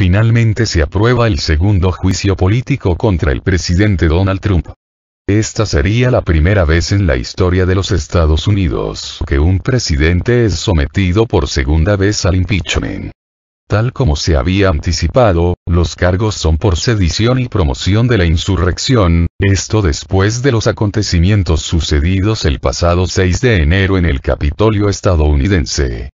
finalmente se aprueba el segundo juicio político contra el presidente Donald Trump. Esta sería la primera vez en la historia de los Estados Unidos que un presidente es sometido por segunda vez al impeachment. Tal como se había anticipado, los cargos son por sedición y promoción de la insurrección, esto después de los acontecimientos sucedidos el pasado 6 de enero en el Capitolio estadounidense.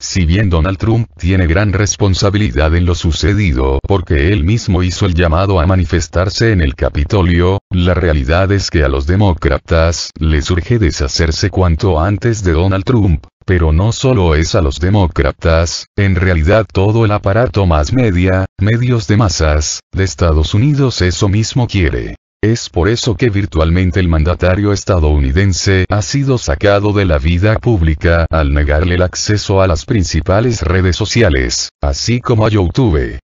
Si bien Donald Trump tiene gran responsabilidad en lo sucedido porque él mismo hizo el llamado a manifestarse en el Capitolio, la realidad es que a los demócratas les urge deshacerse cuanto antes de Donald Trump. Pero no solo es a los demócratas, en realidad todo el aparato más media, medios de masas, de Estados Unidos eso mismo quiere. Es por eso que virtualmente el mandatario estadounidense ha sido sacado de la vida pública al negarle el acceso a las principales redes sociales, así como a YouTube.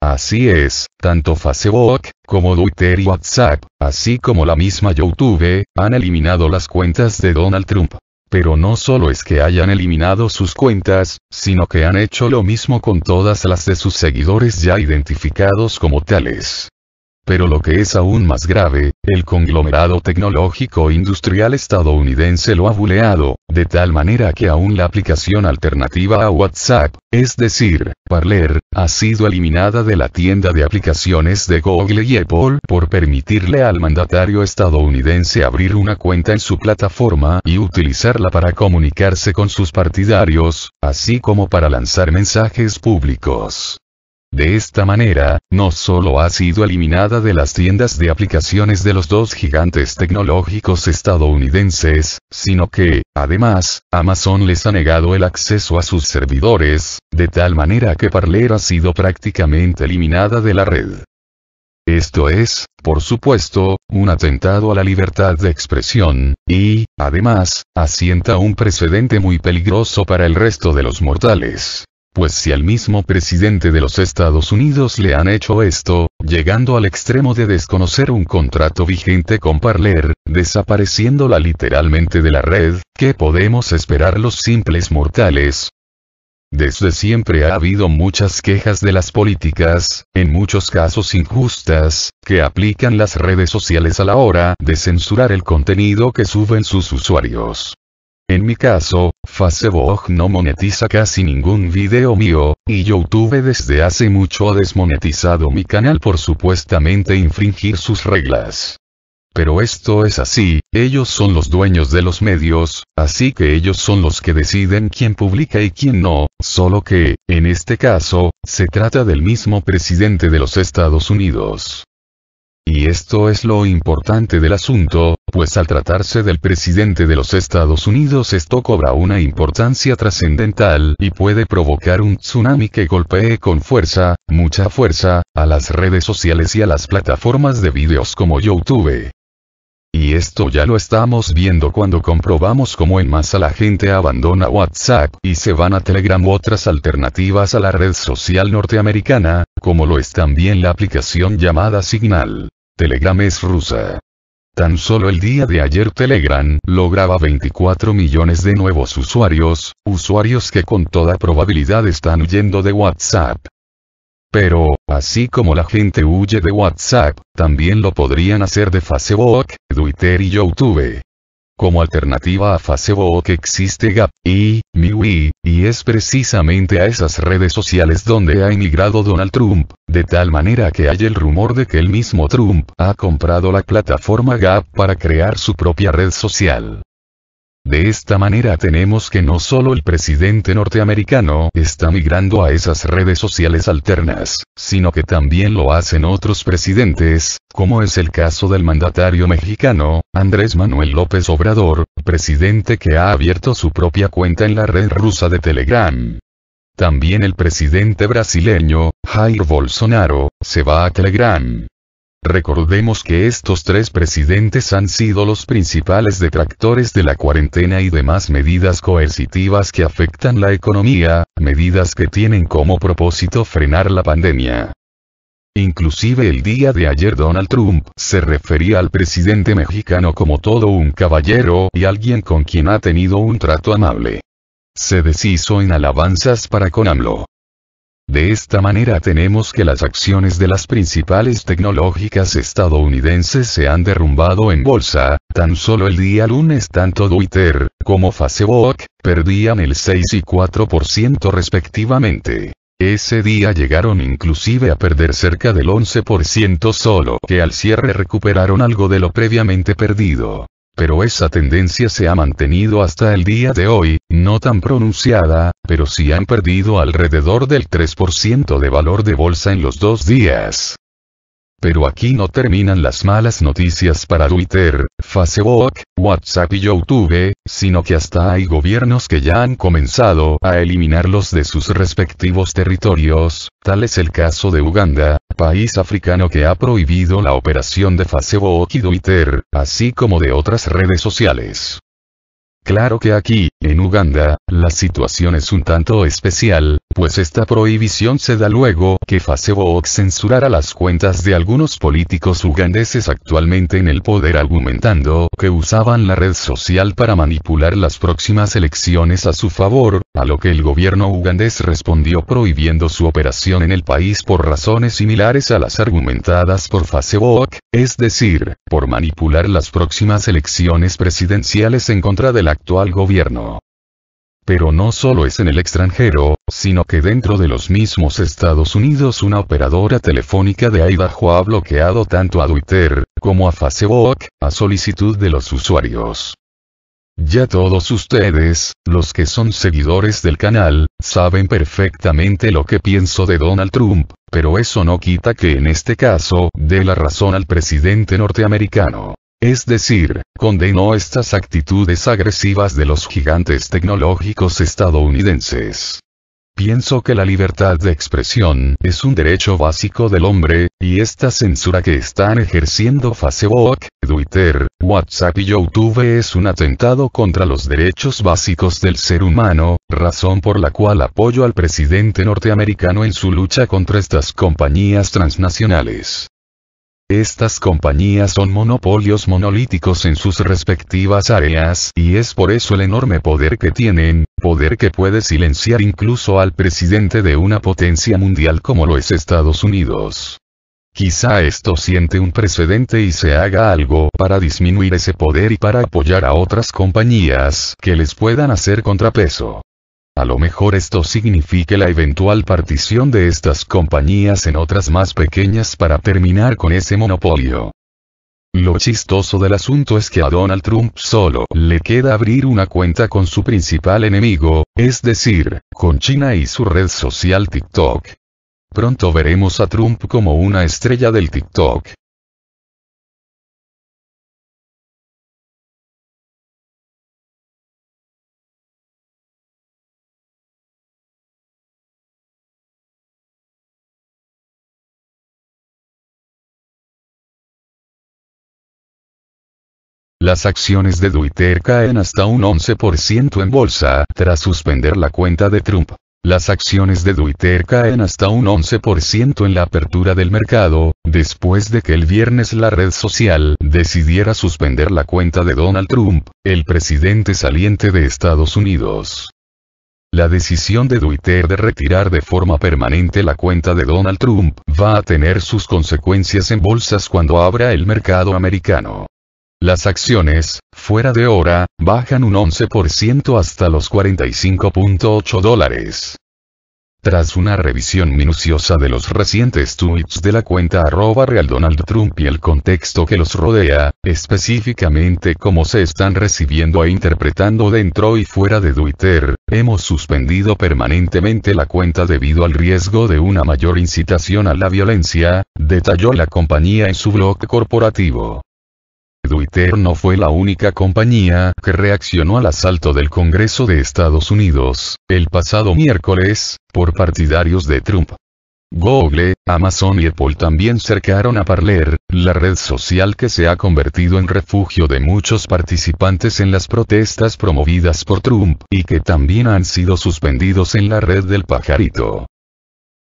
Así es, tanto Facebook, como Twitter y WhatsApp, así como la misma YouTube, han eliminado las cuentas de Donald Trump. Pero no solo es que hayan eliminado sus cuentas, sino que han hecho lo mismo con todas las de sus seguidores ya identificados como tales. Pero lo que es aún más grave, el conglomerado tecnológico industrial estadounidense lo ha buleado, de tal manera que aún la aplicación alternativa a WhatsApp, es decir, Parler, ha sido eliminada de la tienda de aplicaciones de Google y Apple por permitirle al mandatario estadounidense abrir una cuenta en su plataforma y utilizarla para comunicarse con sus partidarios, así como para lanzar mensajes públicos. De esta manera, no solo ha sido eliminada de las tiendas de aplicaciones de los dos gigantes tecnológicos estadounidenses, sino que, además, Amazon les ha negado el acceso a sus servidores, de tal manera que Parler ha sido prácticamente eliminada de la red. Esto es, por supuesto, un atentado a la libertad de expresión, y, además, asienta un precedente muy peligroso para el resto de los mortales pues si al mismo presidente de los Estados Unidos le han hecho esto, llegando al extremo de desconocer un contrato vigente con Parler, desapareciéndola literalmente de la red, ¿qué podemos esperar los simples mortales? Desde siempre ha habido muchas quejas de las políticas, en muchos casos injustas, que aplican las redes sociales a la hora de censurar el contenido que suben sus usuarios. En mi caso, Facebook no monetiza casi ningún video mío, y YouTube desde hace mucho ha desmonetizado mi canal por supuestamente infringir sus reglas. Pero esto es así, ellos son los dueños de los medios, así que ellos son los que deciden quién publica y quién no, solo que, en este caso, se trata del mismo presidente de los Estados Unidos. Y esto es lo importante del asunto, pues al tratarse del presidente de los Estados Unidos esto cobra una importancia trascendental y puede provocar un tsunami que golpee con fuerza, mucha fuerza, a las redes sociales y a las plataformas de videos como YouTube. Y esto ya lo estamos viendo cuando comprobamos cómo en masa la gente abandona WhatsApp y se van a Telegram u otras alternativas a la red social norteamericana, como lo es también la aplicación llamada Signal. Telegram es rusa. Tan solo el día de ayer Telegram lograba 24 millones de nuevos usuarios, usuarios que con toda probabilidad están huyendo de WhatsApp. Pero, así como la gente huye de WhatsApp, también lo podrían hacer de Facebook, Twitter y YouTube como alternativa a Facebook que existe Gap, y, MiWi, y es precisamente a esas redes sociales donde ha emigrado Donald Trump, de tal manera que hay el rumor de que el mismo Trump ha comprado la plataforma Gap para crear su propia red social. De esta manera tenemos que no solo el presidente norteamericano está migrando a esas redes sociales alternas, sino que también lo hacen otros presidentes, como es el caso del mandatario mexicano, Andrés Manuel López Obrador, presidente que ha abierto su propia cuenta en la red rusa de Telegram. También el presidente brasileño, Jair Bolsonaro, se va a Telegram. Recordemos que estos tres presidentes han sido los principales detractores de la cuarentena y demás medidas coercitivas que afectan la economía, medidas que tienen como propósito frenar la pandemia. Inclusive el día de ayer Donald Trump se refería al presidente mexicano como todo un caballero y alguien con quien ha tenido un trato amable. Se deshizo en alabanzas para con AMLO. De esta manera tenemos que las acciones de las principales tecnológicas estadounidenses se han derrumbado en bolsa, tan solo el día lunes tanto Twitter, como Facebook, perdían el 6 y 4% respectivamente. Ese día llegaron inclusive a perder cerca del 11% solo que al cierre recuperaron algo de lo previamente perdido pero esa tendencia se ha mantenido hasta el día de hoy, no tan pronunciada, pero sí han perdido alrededor del 3% de valor de bolsa en los dos días. Pero aquí no terminan las malas noticias para Twitter, Facebook, WhatsApp y YouTube, sino que hasta hay gobiernos que ya han comenzado a eliminarlos de sus respectivos territorios, tal es el caso de Uganda, país africano que ha prohibido la operación de Facebook y Twitter, así como de otras redes sociales. Claro que aquí, en Uganda, la situación es un tanto especial, pues esta prohibición se da luego que Facebook censurara las cuentas de algunos políticos ugandeses actualmente en el poder argumentando que usaban la red social para manipular las próximas elecciones a su favor, a lo que el gobierno ugandés respondió prohibiendo su operación en el país por razones similares a las argumentadas por Facebook, es decir, por manipular las próximas elecciones presidenciales en contra del actual gobierno. Pero no solo es en el extranjero, sino que dentro de los mismos Estados Unidos una operadora telefónica de Idaho ha bloqueado tanto a Twitter, como a Facebook, a solicitud de los usuarios. Ya todos ustedes, los que son seguidores del canal, saben perfectamente lo que pienso de Donald Trump, pero eso no quita que en este caso dé la razón al presidente norteamericano. Es decir, condenó estas actitudes agresivas de los gigantes tecnológicos estadounidenses. Pienso que la libertad de expresión es un derecho básico del hombre, y esta censura que están ejerciendo Facebook, Twitter, WhatsApp y YouTube es un atentado contra los derechos básicos del ser humano, razón por la cual apoyo al presidente norteamericano en su lucha contra estas compañías transnacionales. Estas compañías son monopolios monolíticos en sus respectivas áreas y es por eso el enorme poder que tienen, poder que puede silenciar incluso al presidente de una potencia mundial como lo es Estados Unidos. Quizá esto siente un precedente y se haga algo para disminuir ese poder y para apoyar a otras compañías que les puedan hacer contrapeso. A lo mejor esto signifique la eventual partición de estas compañías en otras más pequeñas para terminar con ese monopolio. Lo chistoso del asunto es que a Donald Trump solo le queda abrir una cuenta con su principal enemigo, es decir, con China y su red social TikTok. Pronto veremos a Trump como una estrella del TikTok, Las acciones de Twitter caen hasta un 11% en bolsa tras suspender la cuenta de Trump. Las acciones de Twitter caen hasta un 11% en la apertura del mercado, después de que el viernes la red social decidiera suspender la cuenta de Donald Trump, el presidente saliente de Estados Unidos. La decisión de Twitter de retirar de forma permanente la cuenta de Donald Trump va a tener sus consecuencias en bolsas cuando abra el mercado americano. Las acciones, fuera de hora, bajan un 11% hasta los 45.8 dólares. Tras una revisión minuciosa de los recientes tweets de la cuenta arroba real Donald Trump y el contexto que los rodea, específicamente cómo se están recibiendo e interpretando dentro y fuera de Twitter, hemos suspendido permanentemente la cuenta debido al riesgo de una mayor incitación a la violencia, detalló la compañía en su blog corporativo. Twitter no fue la única compañía que reaccionó al asalto del Congreso de Estados Unidos, el pasado miércoles, por partidarios de Trump. Google, Amazon y Apple también cercaron a Parler, la red social que se ha convertido en refugio de muchos participantes en las protestas promovidas por Trump y que también han sido suspendidos en la red del pajarito.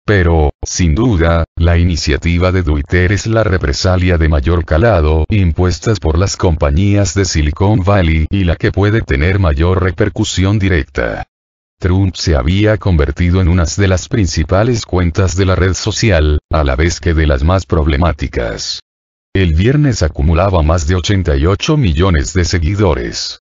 Pero, sin duda, la iniciativa de Twitter es la represalia de mayor calado impuestas por las compañías de Silicon Valley y la que puede tener mayor repercusión directa. Trump se había convertido en una de las principales cuentas de la red social, a la vez que de las más problemáticas. El viernes acumulaba más de 88 millones de seguidores.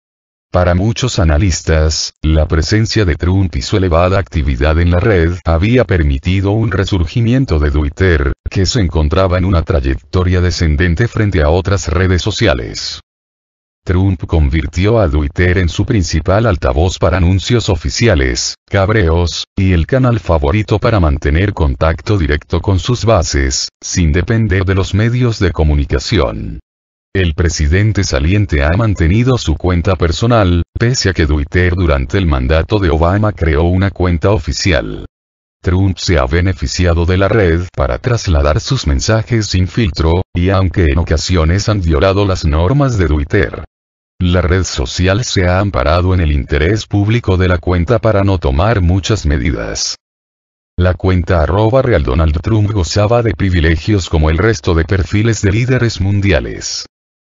Para muchos analistas, la presencia de Trump y su elevada actividad en la red había permitido un resurgimiento de Twitter, que se encontraba en una trayectoria descendente frente a otras redes sociales. Trump convirtió a Twitter en su principal altavoz para anuncios oficiales, cabreos, y el canal favorito para mantener contacto directo con sus bases, sin depender de los medios de comunicación. El presidente saliente ha mantenido su cuenta personal, pese a que Twitter durante el mandato de Obama creó una cuenta oficial. Trump se ha beneficiado de la red para trasladar sus mensajes sin filtro, y aunque en ocasiones han violado las normas de Twitter. La red social se ha amparado en el interés público de la cuenta para no tomar muchas medidas. La cuenta arroba real Donald Trump gozaba de privilegios como el resto de perfiles de líderes mundiales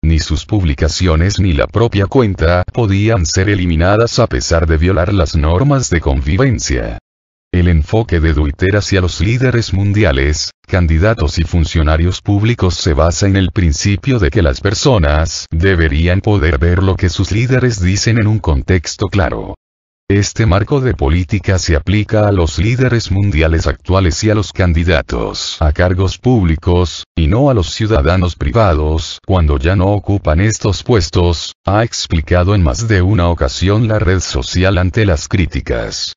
ni sus publicaciones ni la propia cuenta podían ser eliminadas a pesar de violar las normas de convivencia. El enfoque de Twitter hacia los líderes mundiales, candidatos y funcionarios públicos se basa en el principio de que las personas deberían poder ver lo que sus líderes dicen en un contexto claro. Este marco de política se aplica a los líderes mundiales actuales y a los candidatos a cargos públicos, y no a los ciudadanos privados cuando ya no ocupan estos puestos, ha explicado en más de una ocasión la red social ante las críticas.